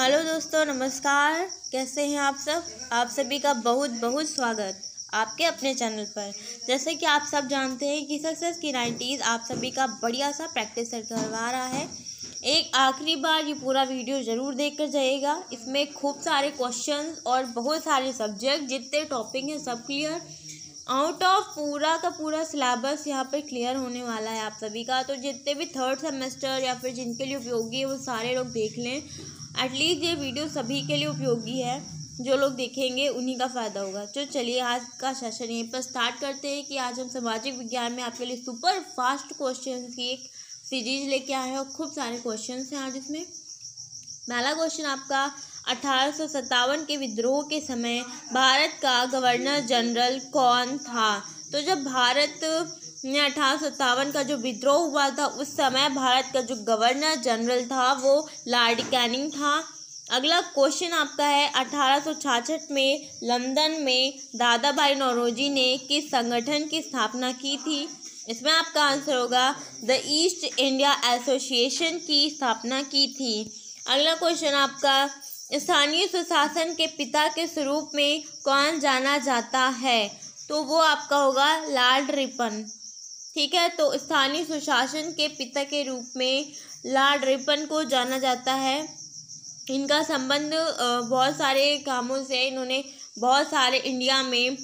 Hello दोस्तों नमस्कार कैसे हैं आप सब आप सभी का बहुत बहुत स्वागत आपके अपने चैनल पर जैसे कि आप सब जानते हैं कि सक्सेस की नाइन्टीज़ आप सभी का बढ़िया सा प्रैक्टिस करवा रहा है एक आखिरी बार ये पूरा वीडियो ज़रूर देख कर जाइएगा इसमें खूब सारे क्वेश्चन और बहुत सारे सब्जेक्ट जितने टॉपिक हैं सब क्लियर आउट ऑफ पूरा का पूरा सिलेबस यहाँ पर क्लियर होने वाला है आप सभी का तो जितने भी थर्ड सेमेस्टर या फिर जिनके लिए उपयोगी है वो सारे लोग देख लें एटलीस्ट ये वीडियो सभी के लिए उपयोगी है जो लोग देखेंगे उन्हीं का फ़ायदा होगा तो चलिए आज का सेशन यहीं पर स्टार्ट करते हैं कि आज हम सामाजिक विज्ञान में आपके लिए सुपर फास्ट क्वेश्चन की एक सीरीज लेके आए हैं और खूब सारे क्वेश्चन हैं आज इसमें पहला क्वेश्चन आपका अठारह के विद्रोह के समय भारत का गवर्नर जनरल कौन था तो जब भारत अठारह सत्तावन का जो विद्रोह हुआ था उस समय भारत का जो गवर्नर जनरल था वो लॉर्ड कैनिंग था अगला क्वेश्चन आपका है अठारह में लंदन में दादा भाई नौरोजी ने किस संगठन की स्थापना की थी इसमें आपका आंसर होगा द ईस्ट इंडिया एसोसिएशन की स्थापना की थी अगला क्वेश्चन आपका स्थानीय सुशासन के पिता के स्वरूप में कौन जाना जाता है तो वो आपका होगा लाल रिपन ठीक है तो स्थानीय सुशासन के पिता के रूप में लॉर्ड रिपन को जाना जाता है इनका संबंध बहुत सारे कामों से इन्होंने बहुत सारे इंडिया में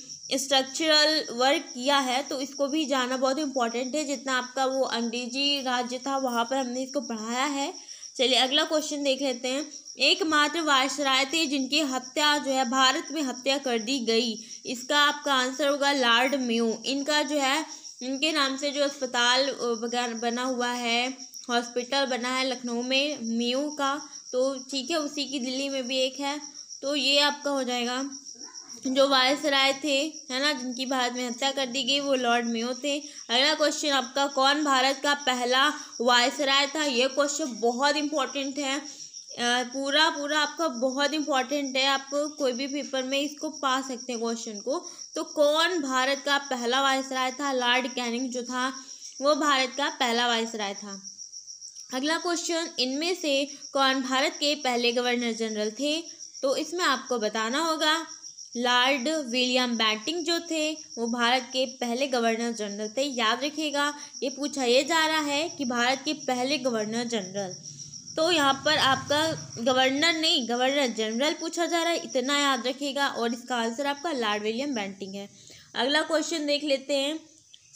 स्ट्रक्चरल वर्क किया है तो इसको भी जाना बहुत इम्पॉर्टेंट है जितना आपका वो अंग्रेजी राज्य था वहाँ पर हमने इसको पढ़ाया है चलिए अगला क्वेश्चन देख लेते हैं एकमात्र वायसराय थे जिनकी हत्या जो है भारत में हत्या कर दी गई इसका आपका आंसर होगा लॉर्ड म्यू इनका जो है इनके नाम से जो अस्पताल बना हुआ है हॉस्पिटल बना है लखनऊ में मीओ का तो ठीक है उसी की दिल्ली में भी एक है तो ये आपका हो जाएगा जो वायस राय थे है ना जिनकी भारत में हत्या कर दी गई वो लॉर्ड मेयो थे अगला क्वेश्चन आपका कौन भारत का पहला वायस राय था ये क्वेश्चन बहुत इंपॉर्टेंट है पूरा पूरा आपका बहुत इंपॉर्टेंट है आप कोई भी पेपर में इसको पा सकते हैं क्वेश्चन को तो कौन भारत का पहला राय था लॉर्ड कैनिंग जो था वो भारत का पहला राय था अगला क्वेश्चन इनमें से कौन भारत के पहले गवर्नर जनरल थे तो इसमें आपको बताना होगा लॉर्ड विलियम बैंटिंग जो थे वो भारत के पहले गवर्नर जनरल थे याद रखिएगा ये पूछा ये जा रहा है कि भारत के पहले गवर्नर जनरल तो यहाँ पर आपका गवर्नर नहीं गवर्नर जनरल पूछा जा रहा है इतना याद रखिएगा और इसका आंसर आपका लॉर्ड विलियम बैंटिंग है अगला क्वेश्चन देख लेते हैं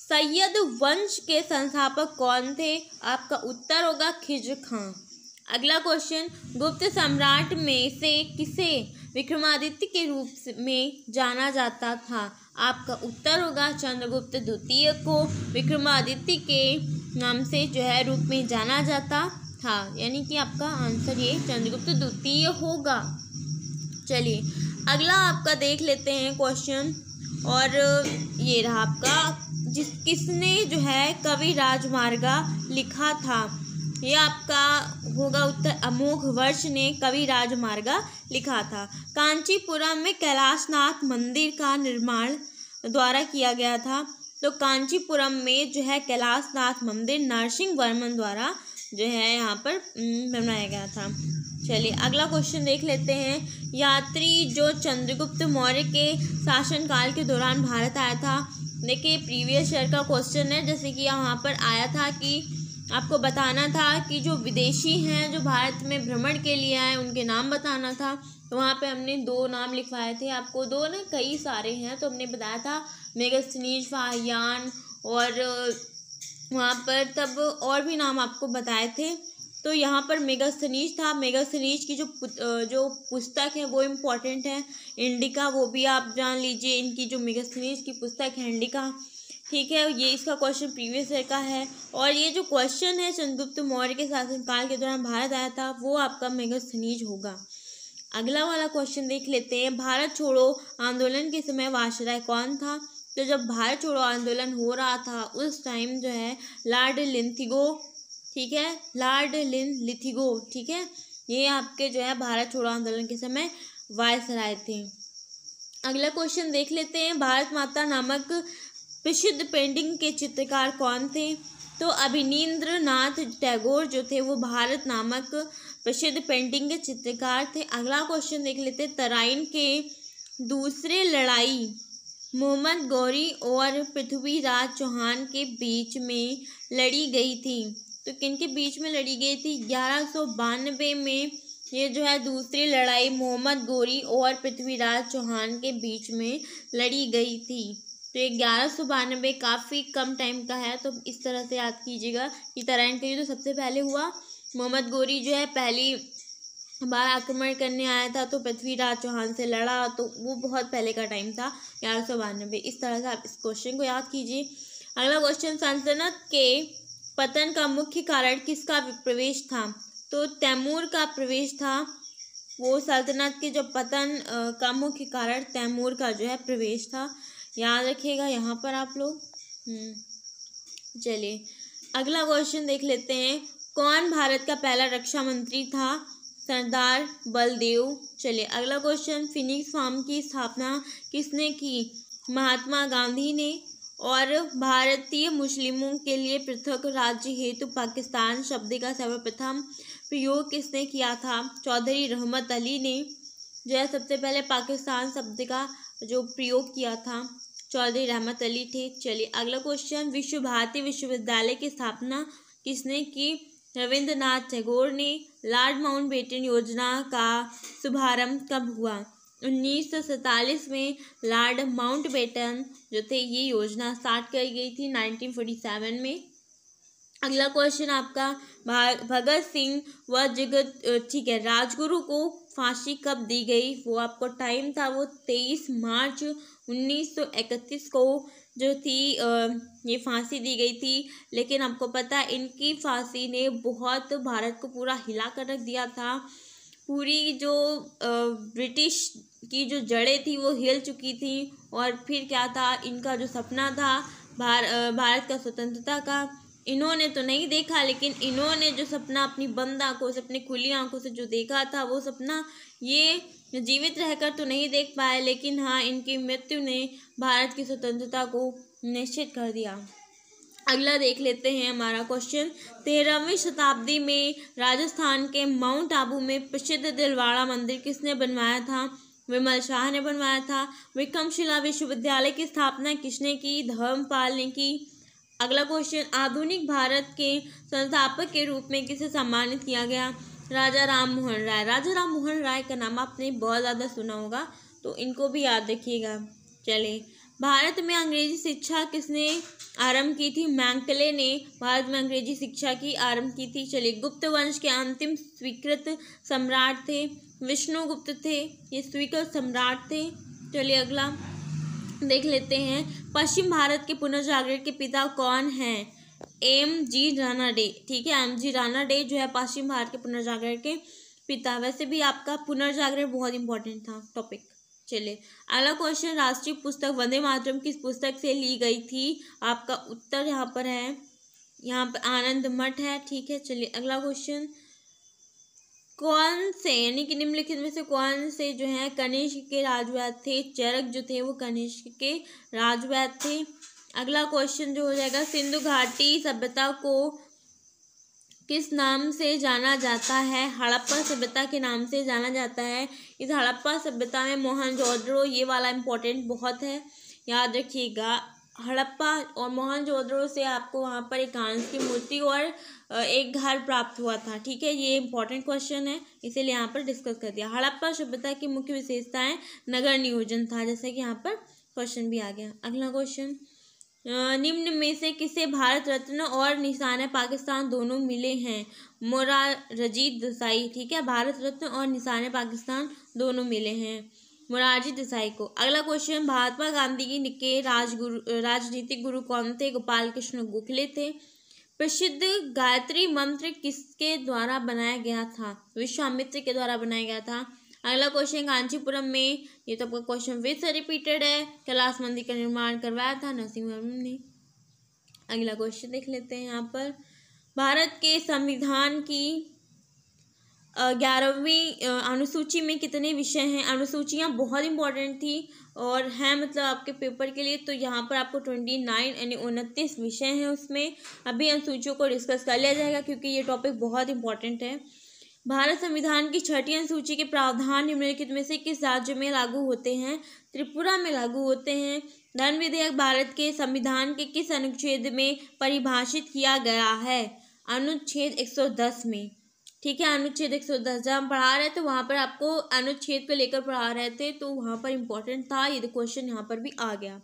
सैयद वंश के संस्थापक कौन थे आपका उत्तर होगा खिज खां अगला क्वेश्चन गुप्त सम्राट में से किसे विक्रमादित्य के रूप में जाना जाता था आपका उत्तर होगा चंद्रगुप्त द्वितीय को विक्रमादित्य के नाम से जो है रूप में जाना जाता था यानी कि आपका आंसर ये चंद्रगुप्त द्वितीय होगा चलिए अगला आपका देख लेते हैं क्वेश्चन और ये रहा आपका जिस किसने जो है कवि राजमार्गा लिखा था ये आपका होगा उत्तर अमोघ वर्ष ने कवि राजमार्गा लिखा था कांचीपुरम में कैलाशनाथ मंदिर का निर्माण द्वारा किया गया था तो कांचीपुरम में जो है कैलाशनाथ मंदिर नरसिंह वर्मन द्वारा जो है यहाँ पर हम्म, बनाया गया था चलिए अगला क्वेश्चन देख लेते हैं यात्री जो चंद्रगुप्त मौर्य के शासनकाल के दौरान भारत आया था देखिए प्रीवियस ईयर का क्वेश्चन है जैसे कि यहाँ पर आया था कि आपको बताना था कि जो विदेशी हैं जो भारत में भ्रमण के लिए आए उनके नाम बताना था तो वहाँ पे हमने दो नाम लिखवाए थे आपको दो ना कई सारे हैं तो हमने बताया था मेगस्तनीज फाहयान और वहाँ पर तब और भी नाम आपको बताए थे तो यहाँ पर मेगा सनीज था मेगा सनीज की जो जो पुस्तक है वो इम्पोर्टेंट है इंडिका वो भी आप जान लीजिए इनकी जो मेगा सनीज की पुस्तक है इंडिका ठीक है ये इसका क्वेश्चन प्रीवियस ईयर का है और ये जो क्वेश्चन है चंद्रगुप्त मौर्य के शासनकाल के दौरान भारत आया था वो आपका मेगा सनीज होगा अगला वाला क्वेश्चन देख लेते हैं भारत छोड़ो आंदोलन के समय वाशराय कौन था तो जब भारत छोड़ो आंदोलन हो रहा था उस टाइम जो है लॉर्ड लिंथिगो ठीक है लॉर्ड लिन लिथिगो ठीक है ये आपके जो है भारत छोड़ो आंदोलन के समय वायस राय थे अगला क्वेश्चन देख लेते हैं भारत माता नामक प्रसिद्ध पेंटिंग के चित्रकार कौन थे तो अभिनीन्द्र नाथ टैगोर जो थे वो भारत नामक प्रसिद्ध पेंटिंग के चित्रकार थे अगला क्वेश्चन देख लेते तराइन के दूसरे लड़ाई मोहम्मद गौरी और पृथ्वीराज चौहान के बीच में लड़ी गई थी तो किन के बीच में लड़ी गई थी ग्यारह में ये जो है दूसरी लड़ाई मोहम्मद गौरी और पृथ्वीराज चौहान के बीच में लड़ी गई थी तो ये ग्यारह सौ बानवे काफ़ी कम टाइम का है तो इस तरह से याद कीजिएगा कि तरह करिए तो सबसे पहले हुआ मोहम्मद गौरी जो है पहली बाहर आक्रमण करने आया था तो पृथ्वीराज चौहान से लड़ा तो वो बहुत पहले का टाइम था ग्यारह सौ बानवे इस तरह से आप इस क्वेश्चन को याद कीजिए अगला क्वेश्चन सल्तनत के पतन का मुख्य कारण किसका प्रवेश था तो तैमूर का प्रवेश था वो सल्तनत के जो पतन का मुख्य कारण तैमूर का जो है प्रवेश था याद रखिएगा यहाँ पर आप लोग हम्म, चलिए अगला क्वेश्चन देख लेते हैं कौन भारत का पहला रक्षा मंत्री था सरदार बलदेव चले अगला क्वेश्चन फिनिक्स फार्म की स्थापना किसने की महात्मा गांधी ने और भारतीय मुस्लिमों के लिए पृथक राज्य हेतु पाकिस्तान शब्द का सर्वप्रथम प्रयोग किसने किया था चौधरी रहमत अली ने जो है सबसे पहले पाकिस्तान शब्द का जो प्रयोग किया था चौधरी रहमत अली थे चलिए अगला क्वेश्चन विश्व भारती विश्वविद्यालय की स्थापना किसने की रविंद्रनाथ टैगोर ने लार्ड माउंटबेटन योजना का शुभारंभ कब हुआ उन्नीस में लॉर्ड माउंटबेटन जो थे ये योजना स्टार्ट की गई थी 1947 में अगला क्वेश्चन आपका भगत सिंह व जगत ठीक है राजगुरु को फांसी कब दी गई वो आपको टाइम था वो 23 मार्च 1931 को जो थी ये फांसी दी गई थी लेकिन आपको पता है इनकी फांसी ने बहुत भारत को पूरा हिला कर रख दिया था पूरी जो ब्रिटिश की जो जड़ें थी वो हिल चुकी थी और फिर क्या था इनका जो सपना था भार, भारत का स्वतंत्रता का इन्होंने तो नहीं देखा लेकिन इन्होंने जो सपना अपनी बंद आंखों से अपनी खुली आंखों से जो देखा था वो सपना ये जीवित रहकर तो नहीं देख पाए लेकिन हाँ इनकी मृत्यु ने भारत की स्वतंत्रता को निश्चित कर दिया अगला देख लेते हैं हमारा क्वेश्चन तेरहवीं शताब्दी में राजस्थान के माउंट आबू में प्रसिद्ध दिलवाड़ा मंदिर किसने बनवाया था विमल शाह ने बनवाया था विक्रमशिला विश्वविद्यालय की स्थापना किसने की धर्मपाल ने की अगला क्वेश्चन आधुनिक भारत के संस्थापक के रूप में किसे सम्मानित किया गया राजा राम मोहन राय राजा राम मोहन राय का नाम आपने बहुत ज़्यादा सुना होगा तो इनको भी याद रखिएगा चले भारत में अंग्रेजी शिक्षा किसने आरंभ की थी मैंकले ने भारत में अंग्रेजी शिक्षा की आरंभ की थी चलिए गुप्त वंश के अंतिम स्वीकृत सम्राट थे विष्णुगुप्त थे ये स्वीकृत सम्राट थे चलिए अगला देख लेते हैं पश्चिम भारत के पुनर्जागरण के पिता कौन हैं एम जी राना डे ठीक है एम जी राना डे जो है पश्चिम भारत के पुनर्जागरण के पिता वैसे भी आपका पुनर्जागरण बहुत इंपॉर्टेंट था टॉपिक चलिए अगला क्वेश्चन राष्ट्रीय पुस्तक वंदे मातरम किस पुस्तक से ली गई थी आपका उत्तर यहाँ पर है यहाँ पर आनंद मठ है ठीक है चलिए अगला क्वेश्चन कौन से यानी कि निम्नलिखित में से कौन से जो है कनिष्क के राजवैद थे चरक जो थे वो कनिष्क के राजवैद थे अगला क्वेश्चन जो हो जाएगा सिंधु घाटी सभ्यता को किस नाम से जाना जाता है हड़प्पा सभ्यता के नाम से जाना जाता है इस हड़प्पा सभ्यता में मोहनजोदड़ो ये वाला इम्पोर्टेंट बहुत है याद रखिएगा हड़प्पा और मोहनजोदड़ो से आपको वहाँ पर एक कांस की मूर्ति और एक घर प्राप्त हुआ था ठीक है ये इंपॉर्टेंट क्वेश्चन है इसीलिए यहाँ पर डिस्कस कर दिया हड़प्पा सभ्यता की मुख्य विशेषताएं नगर नियोजन था जैसे कि यहाँ पर क्वेश्चन भी आ गया अगला क्वेश्चन निम्न में से किसे भारत रत्न और निशान पाकिस्तान दोनों मिले हैं मोरा रजीत दसाई ठीक है भारत रत्न और निशान पाकिस्तान दोनों मिले हैं मोरारजी देसाई को अगला क्वेश्चन महात्मा गांधी के निके राजगुरु राजनीतिक गुरु कौन थे गोपाल कृष्ण गोखले थे प्रसिद्ध गायत्री मंत्र किसके द्वारा बनाया गया था विश्वामित्र के द्वारा बनाया गया था अगला क्वेश्चन कांचीपुरम में ये तो आपका क्वेश्चन विद से रिपीटेड है कैलाश मंदिर का निर्माण करवाया था नरसिंह वर्मन ने अगला क्वेश्चन देख लेते हैं यहाँ पर भारत के संविधान की ग्यारहवीं अनुसूची में कितने विषय हैं अनुसूचियाँ बहुत इंपॉर्टेंट थी और हैं मतलब आपके पेपर के लिए तो यहाँ पर आपको ट्वेंटी नाइन यानी उनतीस विषय हैं उसमें अभी अनुसूचियों को डिस्कस कर लिया जाएगा क्योंकि ये टॉपिक बहुत इंपॉर्टेंट है भारत संविधान की छठी अनुसूची के प्रावधान निम्नलिखित में से किस राज्य में लागू होते हैं त्रिपुरा में लागू होते हैं धन विधेयक भारत के संविधान के किस अनुच्छेद में परिभाषित किया गया है अनुच्छेद एक में ठीक है अनुच्छेद एक सौ दस जहाँ हम पढ़ा रहे थे वहाँ पर आपको अनुच्छेद को लेकर पढ़ा रहे थे तो वहाँ पर इम्पोर्टेंट था ये क्वेश्चन तो यहाँ पर भी आ गया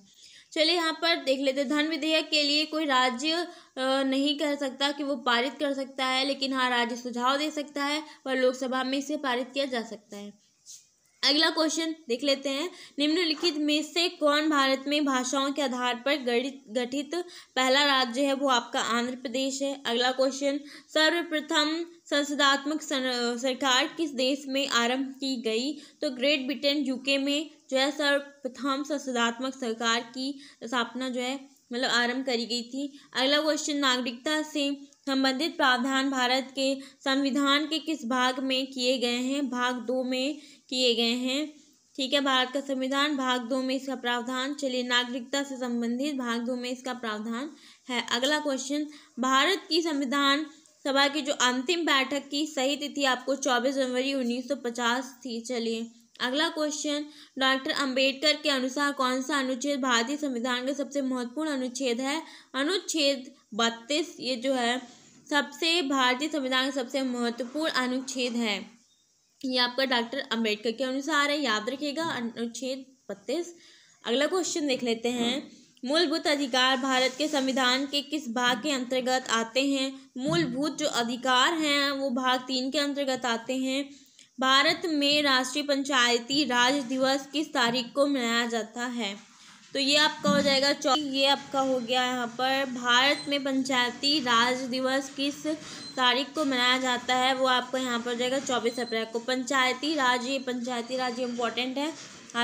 चलिए यहाँ पर देख लेते धन विधेयक के लिए कोई राज्य नहीं कह सकता कि वो पारित कर सकता है लेकिन हाँ राज्य सुझाव दे सकता है और लोकसभा में इसे पारित किया जा सकता है अगला क्वेश्चन देख लेते हैं निम्नलिखित में से कौन भारत में भाषाओं के आधार पर गठित पहला राज्य है वो आपका आंध्र प्रदेश है अगला क्वेश्चन सर्वप्रथम संसदात्मक सरकार किस देश में आरंभ की गई तो ग्रेट ब्रिटेन यूके में जो है सर्वप्रथम संसदात्मक सरकार की स्थापना जो है मतलब आरंभ करी गई थी अगला क्वेश्चन नागरिकता से संबंधित प्रावधान भारत के संविधान के किस भाग में किए गए हैं भाग दो में किए गए हैं ठीक है भारत का संविधान भाग दो में इसका प्रावधान चलिए नागरिकता से संबंधित भाग दो में इसका प्रावधान है अगला क्वेश्चन भारत की संविधान सभा की जो अंतिम बैठक की सही तिथि आपको चौबीस जनवरी उन्नीस थी चलिए अगला क्वेश्चन डॉक्टर अंबेडकर के अनुसार कौन सा अनुच्छेद भारतीय संविधान का सबसे महत्वपूर्ण अनुच्छेद है अनुच्छेद बत्तीस ये जो है सबसे भारतीय संविधान का सबसे महत्वपूर्ण अनुच्छेद है ये आपका डॉक्टर अंबेडकर के अनुसार है याद रखिएगा अनुच्छेद बत्तीस अगला क्वेश्चन देख लेते हैं मूलभूत अधिकार भारत के संविधान के किस भाग के अंतर्गत आते हैं मूलभूत जो अधिकार हैं वो भाग तीन के अंतर्गत आते हैं भारत में राष्ट्रीय पंचायती राज दिवस किस तारीख को मनाया जाता है तो ये आपका हो जाएगा चौ ये आपका हो गया यहाँ पर भारत में पंचायती राज दिवस किस तारीख को मनाया जाता है वो आपको यहाँ पर हो जाएगा चौबीस अप्रैल को पंचायती राज ये पंचायती राज इम्पोर्टेंट है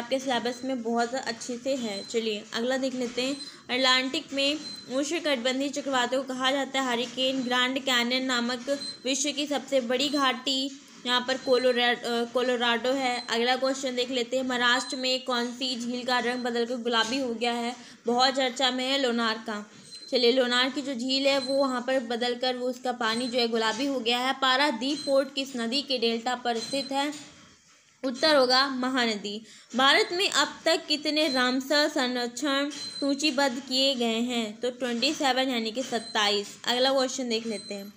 आपके सिलेबस में बहुत अच्छे से है चलिए अगला देख लेते हैं अटलांटिक में उष्णकटिबंधीय चक्रवातों को कहा जाता है हरिकेन ग्रांड कैनन नामक विश्व की सबसे बड़ी घाटी यहाँ पर कोलोरा कोलोराडो है अगला क्वेश्चन देख लेते हैं महाराष्ट्र में कौन सी झील का रंग बदल कर गुलाबी हो गया है बहुत चर्चा में है लोनार का चलिए लोनार की जो झील है वो वहाँ पर बदल कर वो उसका पानी जो है गुलाबी हो गया है पारादीप फोर्ट किस नदी के डेल्टा पर स्थित है उत्तर होगा महानदी भारत में अब तक कितने रामसर संरक्षण सूचीबद्ध किए गए हैं तो ट्वेंटी सेवन यानी कि सत्ताईस अगला क्वेश्चन देख लेते हैं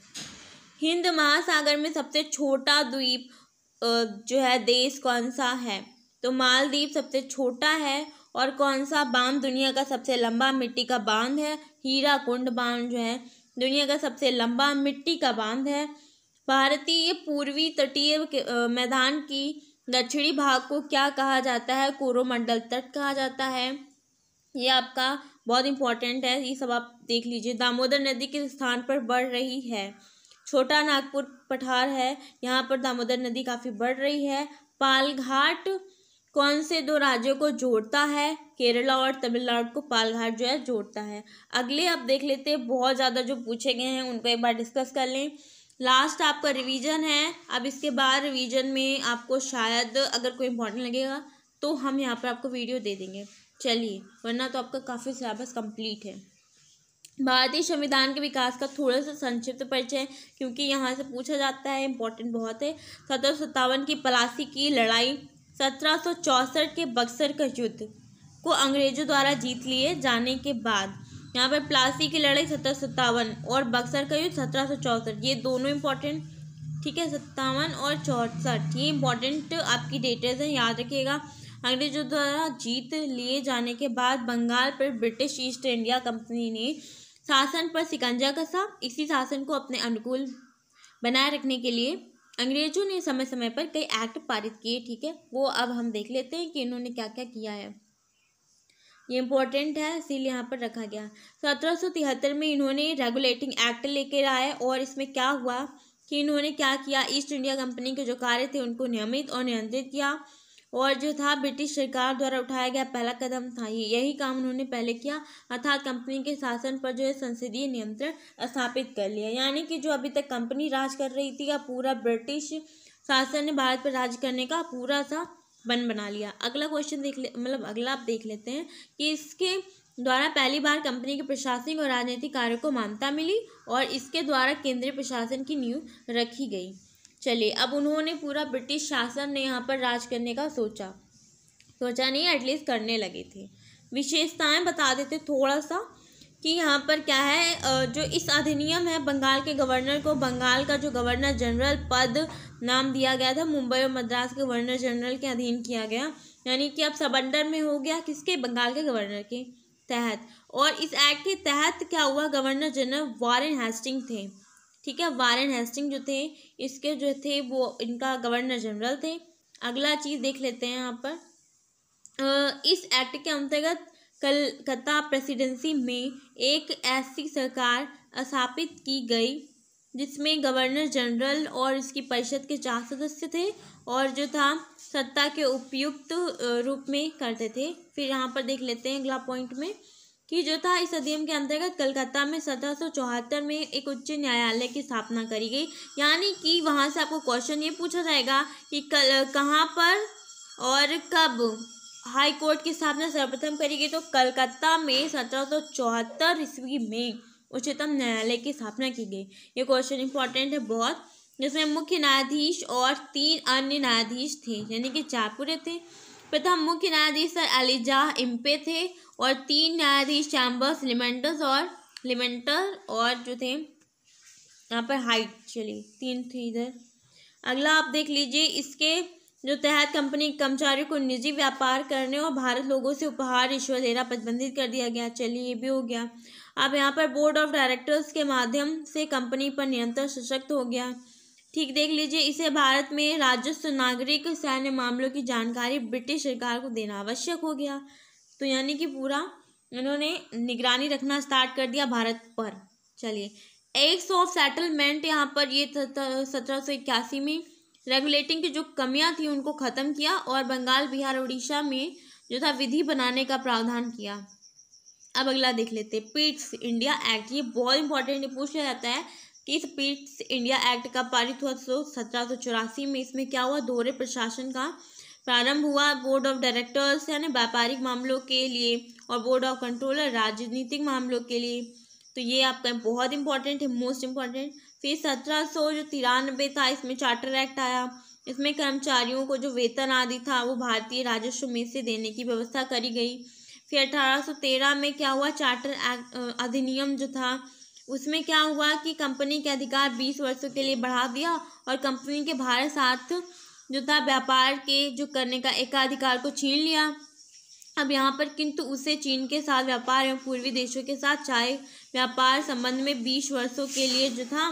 हिंद महासागर में सबसे छोटा द्वीप जो है देश कौन सा है तो मालदीव सबसे छोटा है और कौन सा बांध दुनिया का सबसे लंबा मिट्टी का बांध है हीरा कुंड बांध जो है दुनिया का सबसे लंबा मिट्टी का बांध है भारतीय पूर्वी तटीय मैदान की दक्षिणी भाग को क्या कहा जाता है कोरोमंडल तट कहा जाता है ये आपका बहुत इंपॉर्टेंट है ये सब आप देख लीजिए दामोदर नदी के स्थान पर बढ़ रही है छोटा नागपुर पठार है यहाँ पर दामोदर नदी काफ़ी बढ़ रही है पालघाट कौन से दो राज्यों को जोड़ता है केरला और तमिलनाडु को पालघाट जो है जोड़ता है अगले आप देख लेते हैं बहुत ज़्यादा जो पूछे गए हैं उनको एक बार डिस्कस कर लें लास्ट आपका रिवीजन है अब इसके बाद रिवीजन में आपको शायद अगर कोई इम्पोर्टेंट लगेगा तो हम यहाँ पर आपको वीडियो दे देंगे चलिए वरना तो आपका काफ़ी सिलेबस कंप्लीट है भारतीय संविधान के विकास का थोड़ा सा संक्षिप्त परिचय क्योंकि यहाँ से पूछा जाता है इम्पोर्टेंट बहुत है सत्रह सत्तावन की पलासी की लड़ाई सत्रह सौ चौंसठ के बक्सर का युद्ध को अंग्रेजों द्वारा जीत लिए जाने के बाद यहाँ पर प्लासी की लड़ाई सत्रह सत्तावन और बक्सर का युद्ध सत्रह सौ चौंसठ ये दोनों इम्पोर्टेंट ठीक है सत्तावन और चौंसठ ये इम्पोर्टेंट आपकी डेटेज हैं याद रखिएगा अंग्रेजों द्वारा जीत लिए जाने के बाद बंगाल पर ब्रिटिश ईस्ट इंडिया कंपनी ने शासन पर सिकंजा कसा इसी शासन को अपने अनुकूल बनाए रखने के लिए अंग्रेजों ने समय समय पर कई एक्ट पारित किए ठीक है वो अब हम देख लेते हैं कि इन्होंने क्या क्या किया है ये इम्पोर्टेंट है इसीलिए यहाँ पर रखा गया सत्रह सौ तिहत्तर में इन्होंने रेगुलेटिंग एक्ट लेकर आए और इसमें क्या हुआ कि इन्होंने क्या किया ईस्ट इंडिया कंपनी के जो कार्य थे उनको नियमित और नियंत्रित किया और जो था ब्रिटिश सरकार द्वारा उठाया गया पहला कदम था ये यही काम उन्होंने पहले किया अर्थात कंपनी के शासन पर जो है संसदीय नियंत्रण स्थापित कर लिया यानी कि जो अभी तक कंपनी राज कर रही थी या पूरा ब्रिटिश शासन ने भारत पर राज करने का पूरा सा बन बना लिया अगला क्वेश्चन देख ले मतलब अगला आप देख लेते हैं कि इसके द्वारा पहली बार कंपनी के प्रशासनिक और राजनीतिक कार्यों को मान्यता मिली और इसके द्वारा केंद्रीय प्रशासन की नींव रखी गई चले अब उन्होंने पूरा ब्रिटिश शासन ने यहाँ पर राज करने का सोचा सोचा नहीं एटलीस्ट करने लगे थे विशेषताएं बता देते थोड़ा सा कि यहाँ पर क्या है जो इस अधिनियम है बंगाल के गवर्नर को बंगाल का जो गवर्नर जनरल पद नाम दिया गया था मुंबई और मद्रास के गवर्नर जनरल के अधीन किया गया यानी कि अब सबंडर में हो गया किसके बंगाल के गवर्नर के तहत और इस एक्ट के तहत क्या हुआ गवर्नर जनरल वॉरेन हेस्टिंग थे ठीक है वारेन हेस्टिंग जो थे इसके जो थे वो इनका गवर्नर जनरल थे अगला चीज़ देख लेते हैं यहाँ पर इस एक्ट के अंतर्गत कलकत्ता प्रेसिडेंसी में एक ऐसी सरकार स्थापित की गई जिसमें गवर्नर जनरल और इसकी परिषद के चार सदस्य थे और जो था सत्ता के उपयुक्त रूप में करते थे फिर यहाँ पर देख लेते हैं अगला पॉइंट में की जो था इस अधिनियम के अंतर्गत कलकत्ता में सत्रह में एक उच्च न्यायालय की स्थापना करी गई यानी कि वहाँ से आपको क्वेश्चन ये पूछा जाएगा कि कल कहाँ पर और कब हाई कोर्ट की स्थापना सर्वप्रथम करी गई तो कलकत्ता में सत्रह ईस्वी में उच्चतम न्यायालय की स्थापना की गई ये क्वेश्चन इंपॉर्टेंट है बहुत जिसमें मुख्य न्यायाधीश और तीन अन्य न्यायाधीश थे यानी कि चार पूरे थे प्रथम मुख्य न्यायाधीश सर अलीजाह इम्पे थे और तीन न्यायाधीश चैम्बर्स लिमेंटस और लिमेंटर और जो थे यहाँ पर हाइट चली तीन थे इधर अगला आप देख लीजिए इसके जो तहत कंपनी कर्मचारियों को निजी व्यापार करने और भारत लोगों से उपहार रिश्वत देना प्रतिबंधित कर दिया गया चलिए ये भी हो गया अब यहाँ पर बोर्ड ऑफ डायरेक्टर्स के माध्यम से कंपनी पर नियंत्रण सशक्त हो गया ठीक देख लीजिए इसे भारत में राजस्व नागरिक सैन्य मामलों की जानकारी ब्रिटिश सरकार को देना आवश्यक हो गया तो यानी कि पूरा इन्होंने निगरानी रखना स्टार्ट कर दिया भारत पर चलिए एक्स ऑफ सेटलमेंट यहाँ पर ये सत्रह सौ इक्यासी में रेगुलेटिंग की जो कमियाँ थी उनको ख़त्म किया और बंगाल बिहार उड़ीसा में जो था विधि बनाने का प्रावधान किया अब अगला देख लेते हैं पिट्स इंडिया एक्ट ये बहुत इंपॉर्टेंट पूछ लिया जाता है टीथ पीट्स इंडिया एक्ट का पारित हुआ सो सत्रह सौ चौरासी में इसमें क्या हुआ दोहरे प्रशासन का प्रारंभ हुआ बोर्ड ऑफ डायरेक्टर्स यानी व्यापारिक मामलों के लिए और बोर्ड ऑफ कंट्रोलर राजनीतिक मामलों के लिए तो ये आपका बहुत इंपॉर्टेंट है मोस्ट इम्पॉर्टेंट फिर सत्रह सौ जो तिरानबे था इसमें चार्टर एक्ट आया इसमें कर्मचारियों को जो वेतन आदि था वो भारतीय राजस्व में से देने की व्यवस्था करी गई फिर तेरह में क्या हुआ चार्टर एक्ट अधिनियम जो था उसमें क्या हुआ कि कंपनी के अधिकार बीस वर्षों के लिए बढ़ा दिया और कंपनी के भारत साथ जो था व्यापार के जो करने का एकाधिकार को छीन लिया अब यहाँ पर किंतु उसे चीन के साथ व्यापार एवं पूर्वी देशों के साथ चाय व्यापार संबंध में बीस वर्षों के लिए जो था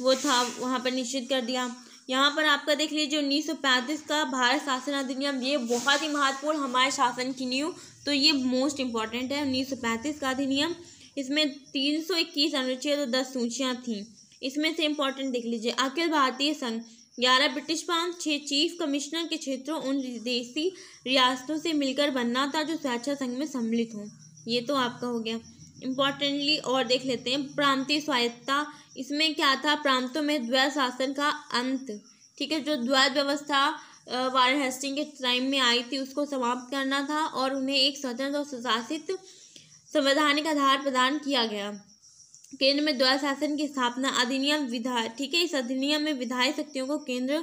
वो था वहाँ पर निश्चित कर दिया यहाँ पर आपका देख लीजिए उन्नीस सौ पैंतीस का भारत शासन अधिनियम ये बहुत ही महत्वपूर्ण हमारे शासन की न्यू तो ये मोस्ट इम्पॉर्टेंट है उन्नीस सौ पैंतीस का अधिनियम इसमें तीन सौ इक्कीस अनुच्छेद और दस सूचियाँ थीं इसमें से इम्पोर्टेंट देख लीजिए अखिल भारतीय संघ ग्यारह ब्रिटिश प्रांत छः चीफ कमिश्नर के क्षेत्रों उन विदेशी रियासतों से मिलकर बनना था जो स्वेच्छा संघ में सम्मिलित हों ये तो आपका हो गया इम्पोर्टेंटली और देख लेते हैं प्रांतीय स्वायत्ता इसमें क्या था प्रांतों में द्वै शासन का अंत ठीक है जो द्वैध व्यवस्था वारा हेस्टिंग के टाइम में आई थी उसको समाप्त करना था और उन्हें एक स्वतंत्र और सुशासित संवैधानिक आधार प्रदान किया गया केंद्र में द्वारा शासन की स्थापना अधिनियम विधाय ठीक है इस अधिनियम में विधायी शक्तियों को केंद्र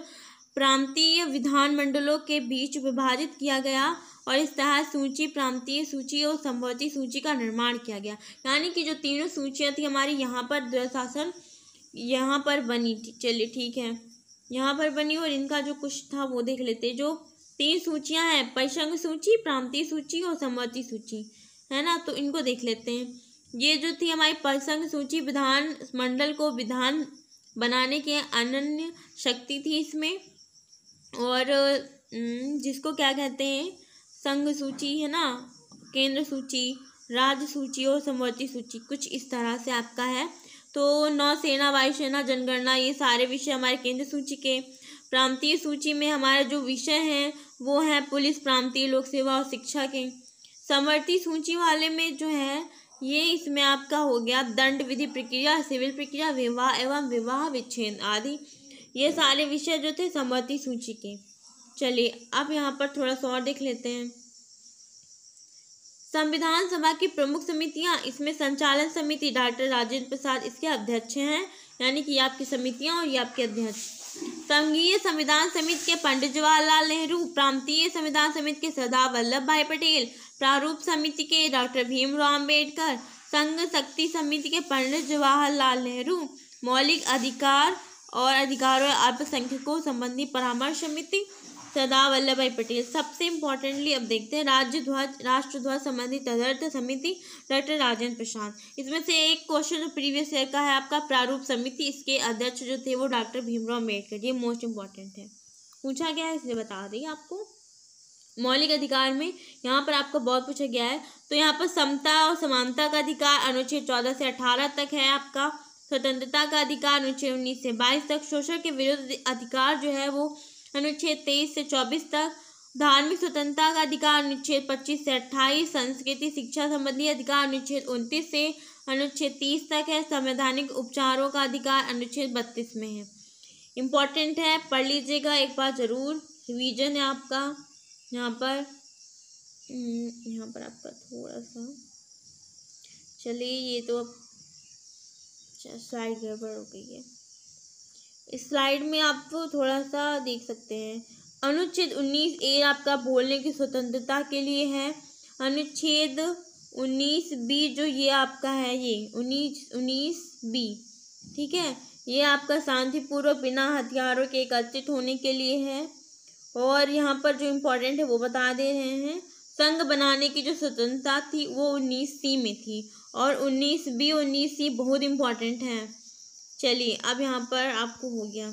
प्रांतीय विधानमंडलों के बीच विभाजित किया गया और इस तरह सूची प्रांतीय सूची और संभवती सूची का निर्माण किया गया यानी कि जो तीनों सूचियाँ थी हमारी यहाँ पर द्वैध शासन यहाँ पर बनी चलिए ठीक है यहाँ पर बनी और इनका जो कुछ था वो देख लेते जो तीन सूचियाँ हैं परिसंघ सूची प्रांतीय सूची और संभवती सूची है ना तो इनको देख लेते हैं ये जो थी हमारी प्रसंग सूची विधान मंडल को विधान बनाने की अनन्य शक्ति थी इसमें और जिसको क्या कहते हैं संघ सूची है ना केंद्र सूची राज्य सूची और समवर्ती सूची कुछ इस तरह से आपका है तो नौसेना वायुसेना जनगणना ये सारे विषय हमारे केंद्र सूची के प्रांतीय सूची में हमारा जो विषय हैं वो हैं पुलिस प्रांतीय लोक सेवा और शिक्षा के समर्थी सूची वाले में जो है ये इसमें आपका हो गया दंड विधि प्रक्रिया सिविल प्रक्रिया विवाह एवं विवाह विच्छेद आदि ये सारे विषय जो थे समर्थि सूची के चलिए अब यहाँ पर थोड़ा सा और देख लेते हैं संविधान सभा की प्रमुख समितियाँ इसमें संचालन समिति डॉक्टर राजेंद्र प्रसाद इसके अध्यक्ष हैं यानी कि आपकी समितियाँ और ये आपके अध्यक्ष संघीय संविधान समिति के पंडित जवाहरलाल नेहरू प्रांतीय संविधान समिति के सरदार वल्लभ भाई पटेल प्रारूप समिति के डॉक्टर भीमराव अम्बेडकर संघ शक्ति समिति के पंडित जवाहरलाल नेहरू मौलिक अधिकार और अधिकारों अल्पसंख्यकों संबंधी परामर्श समिति सरदार वल्लभ भाई पटेल सबसे इम्पोर्टेंटली अब देखते हैं राज्य ध्वज राष्ट्र ध्वज संबंधी तदर्थ समिति डॉक्टर राजेंद्र प्रसाद इसमें से एक क्वेश्चन प्रीवियस ईयर का है आपका प्रारूप समिति इसके अध्यक्ष जो थे वो डॉक्टर भीमराव अम्बेडकर ये मोस्ट इम्पॉर्टेंट है पूछा गया है इसलिए बता दें आपको मौलिक अधिकार में यहाँ पर आपको बहुत पूछा गया है तो यहाँ पर समता और समानता का अधिकार अनुच्छेद चौदह से अठारह तक है आपका स्वतंत्रता का अधिकार अनुच्छेद उन्नीस से बाईस तक शोषण के विरुद्ध अधिकार जो है वो अनुच्छेद तेईस से चौबीस तक धार्मिक स्वतंत्रता का अधिकार अनुच्छेद पच्चीस से अट्ठाईस संस्कृति शिक्षा संबंधी अधिकार अनुच्छेद उनतीस से अनुच्छेद तीस तक है संवैधानिक उपचारों का अधिकार अनुच्छेद बत्तीस में है इम्पॉर्टेंट है पढ़ लीजिएगा एक बार ज़रूर रिवीजन है आपका यहाँ पर हम्म, यहाँ पर आपका थोड़ा सा चलिए ये तो अब स्लाइड गड़बड़ हो गई है इस स्लाइड में आप थोड़ा सा देख सकते हैं अनुच्छेद उन्नीस ए आपका बोलने की स्वतंत्रता के लिए है अनुच्छेद उन्नीस बी जो ये आपका है ये उन्नीस उन्नीस बी ठीक है ये आपका शांतिपूर्वक बिना हथियारों के एकत्रित होने के लिए है और यहाँ पर जो इम्पोर्टेंट है वो बता दे रहे हैं संघ बनाने की जो स्वतंत्रता थी वो उन्नीस सी में थी और उन्नीस बी उन्नीस सी बहुत इम्पॉर्टेंट है चलिए अब यहाँ पर आपको हो गया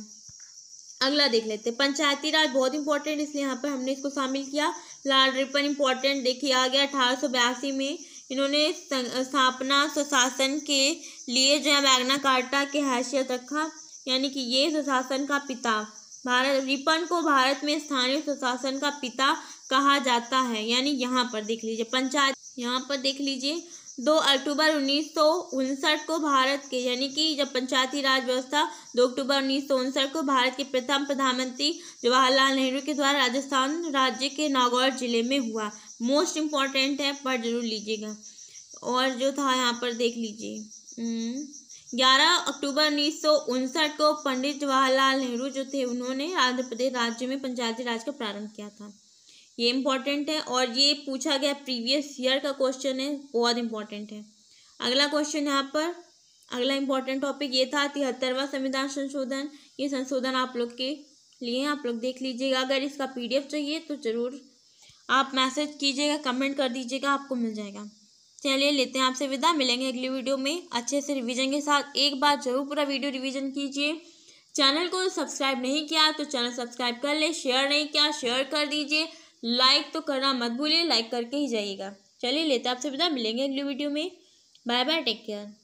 अगला देख लेते हैं पंचायती राज बहुत इम्पोर्टेंट इसलिए यहाँ पर हमने इसको शामिल किया लाल रिपन इम्पॉर्टेंट देखिए आ गया अठारह में इन्होंने स्थापना स्वशासन के लिए जो है मैग्ना कार्टा के हैसियत रखा यानी कि ये स्वशासन का पिता भारत रिपन को भारत में स्थानीय सुशासन का पिता कहा जाता है यानी यहाँ पर देख लीजिए पंचायत यहाँ पर देख लीजिए दो अक्टूबर उन्नीस को भारत के यानी कि जब पंचायती राज व्यवस्था दो अक्टूबर उन्नीस को भारत के प्रथम प्रधानमंत्री जवाहरलाल नेहरू के द्वारा राजस्थान राज्य के नागौर जिले में हुआ मोस्ट इम्पॉर्टेंट है पर जरूर लीजिएगा और जो था यहाँ पर देख लीजिए हम्म। 11 अक्टूबर उन्नीस को पंडित जवाहरलाल नेहरू जो थे उन्होंने आंध्र प्रदेश राज्य में पंचायती राज का प्रारंभ किया था ये इम्पॉर्टेंट है और ये पूछा गया प्रीवियस ईयर का क्वेश्चन है बहुत इम्पॉर्टेंट है अगला क्वेश्चन यहाँ पर अगला इम्पॉर्टेंट टॉपिक ये था तिहत्तरवा संविधान संशोधन ये संशोधन आप लोग के लिए आप लोग देख लीजिएगा अगर इसका पी चाहिए तो ज़रूर आप मैसेज कीजिएगा कमेंट कर दीजिएगा आपको मिल जाएगा तो चलिए लेते हैं आपसे विदा मिलेंगे अगली वीडियो में अच्छे से रिवीजन के साथ एक बार जरूर पूरा वीडियो रिवीजन कीजिए चैनल को सब्सक्राइब नहीं किया तो चैनल सब्सक्राइब कर ले शेयर नहीं किया शेयर कर दीजिए लाइक तो करना मत भूलिए लाइक करके ही जाइएगा चलिए लेते हैं आपसे विदा मिलेंगे अगली वीडियो में बाय बाय टेक केयर